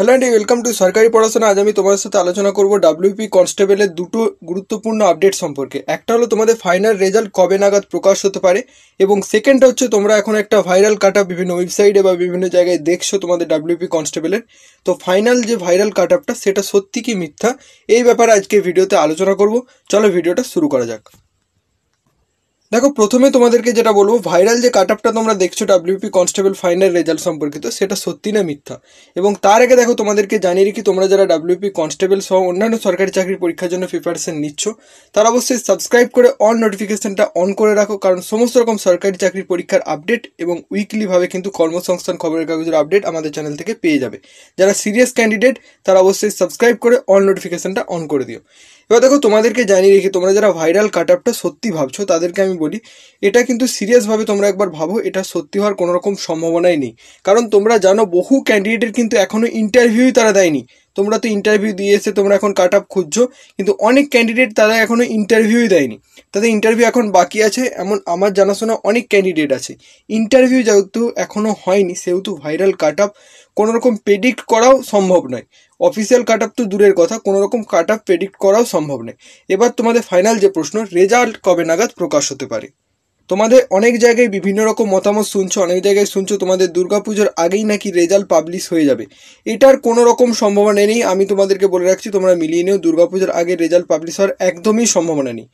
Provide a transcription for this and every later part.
hello and welcome to সরকারি পড়াশোনা আজ আমি তোমাদের সাথে আলোচনা করব ডাব্লিউপি কনস্টেবলের দুটো গুরুত্বপূর্ণ আপডেট সম্পর্কে একটা হলো তোমাদের ফাইনাল রেজাল্ট কবে নাগাদ প্রকাশ হতে পারে এবং সেকেন্ডটা হচ্ছে তোমরা এখন একটা ভাইরাল কাটা বিভিন্ন ওয়েবসাইটে বা বিভিন্ন জায়গায় দেখছো তোমাদের ডাব্লিউপি কনস্টেবলের তো ফাইনাল যে ভাইরাল কাট সেটা সত্যি কি মিথ্যা এই ব্যাপারে আজকে ভিডিওতে আলোচনা করব চলো ভিডিওটা শুরু করা যাক দেখো প্রথমে তোমাদেরকে যেটা বলবো ভাইরাল যে কাট আপটা তোমরা দেখছো ডাব্লিউপি কনস্টেবল ফাইনাল রেজাল্ট সম্পর্কিত সেটা সত্যি না মিথ্যা এবং তার আগে দেখো তোমাদেরকে জানিয়ে রেখে তোমরা যারা ডাব্লিউপি কনস্টেবল সহ অন্যান্য সরকারি চাকরির পরীক্ষার জন্য প্রিপারেশন নিচ্ছ তারা অবশ্যই সাবস্ক্রাইব করে অল নোটিফিকেশনটা অন করে রাখো কারণ সমস্ত রকম সরকারি চাকরির পরীক্ষার আপডেট এবং উইকলিভাবে কিন্তু কর্মসংস্থান খবরের কাগজের আপডেট আমাদের চ্যানেল থেকে পেয়ে যাবে যারা সিরিয়াস ক্যান্ডিডেট তারা অবশ্যই সাবস্ক্রাইব করে অল নোটিফিকেশনটা অন করে দিও এবার দেখো তোমাদেরকে জানিয়ে রেখে তোমরা যারা ভাইরাল কাট আপটা সত্যি ভাবছো তাদেরকে আমি বলি এটা কিন্তু সিরিয়াসভাবে তোমরা একবার ভাবো এটা সত্যি হওয়ার কোনো রকম সম্ভাবনাই নেই কারণ তোমরা জানো বহু ক্যান্ডিডেটের কিন্তু এখনও ইন্টারভিউই তারা দেয়নি তোমরা তো ইন্টারভিউ দিয়ে এসে তোমরা এখন কাট আপ খুঁজছো কিন্তু অনেক ক্যান্ডিডেট তারা এখনও ইন্টারভিউই দেয়নি তাদের ইন্টারভিউ এখন বাকি আছে এমন আমার জানাশোনা অনেক ক্যান্ডিডেট আছে ইন্টারভিউ যেহেতু এখনও হয়নি সেহেতু ভাইরাল কাট আপ কোনোরকম প্রেডিক্ট করাও সম্ভব নয় অফিসিয়াল কাট আপ তো দূরের কথা কোনোরকম কাট আপ প্রেডিক্ট করাও সম্ভব নয় এবার তোমাদের ফাইনাল যে প্রশ্ন রেজাল্ট কবে নাগাদ প্রকাশ হতে পারে তোমাদের অনেক জায়গায় বিভিন্ন রকম মতামত শুনছো অনেক জায়গায় শুনছো তোমাদের দুর্গাপুজোর আগেই নাকি রেজাল্ট পাবলিশ হয়ে যাবে এটার কোনো রকম সম্ভাবনা নেই আমি তোমাদেরকে বলে রাখছি তোমরা মিলিয়ে নিও দুর্গাপুজোর আগে রেজাল্ট পাবলিশ হওয়ার একদমই সম্ভাবনা নেই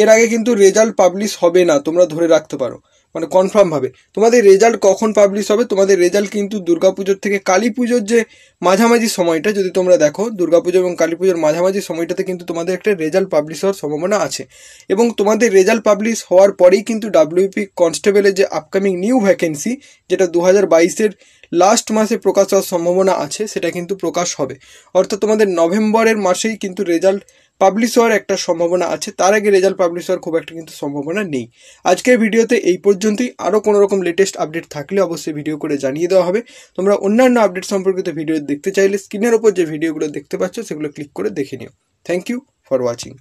এর আগে কিন্তু রেজাল্ট পাবলিশ হবে না তোমরা ধরে রাখতে পারো মানে কনফার্ম হবে তোমাদের রেজাল্ট কখন পাবলিশ হবে তোমাদের রেজাল্ট কিন্তু দুর্গাপুজোর থেকে কালী পুজোর যে মাঝামাঝি সময়টা যদি তোমরা দেখো দুর্গাপুজো এবং কালী পুজোর মাঝামাঝি সময়টাতে কিন্তু তোমাদের একটা রেজাল্ট পাবলিশ হওয়ার সম্ভাবনা আছে এবং তোমাদের রেজাল্ট পাবলিশ হওয়ার পরেই কিন্তু ডাব্লিউপি কনস্টেবলের যে আপকামিং নিউ ভ্যাকেন্সি যেটা দু হাজার বাইশের লাস্ট মাসে প্রকাশ হওয়ার সম্ভাবনা আছে সেটা কিন্তু প্রকাশ হবে অর্থাৎ তোমাদের নভেম্বরের মাসেই কিন্তু রেজাল্ট পাবলিশ হওয়ার একটা সম্ভাবনা আছে তার আগে রেজাল্ট পাবলিশ হওয়ার খুব একটা কিন্তু সম্ভাবনা নেই আজকের ভিডিওতে এই পর্যন্তই আরও কোনো রকম লেটেস্ট আপডেট থাকলে অবশ্যই ভিডিও করে জানিয়ে দেওয়া হবে তোমরা অন্যান্য আপডেট সম্পর্কিত ভিডিও দেখতে চাইলে স্ক্রিনের ওপর যে ভিডিওগুলো দেখতে পাচ্ছ সেগুলো ক্লিক করে দেখে নিও থ্যাংক ইউ ফর ওয়াচিং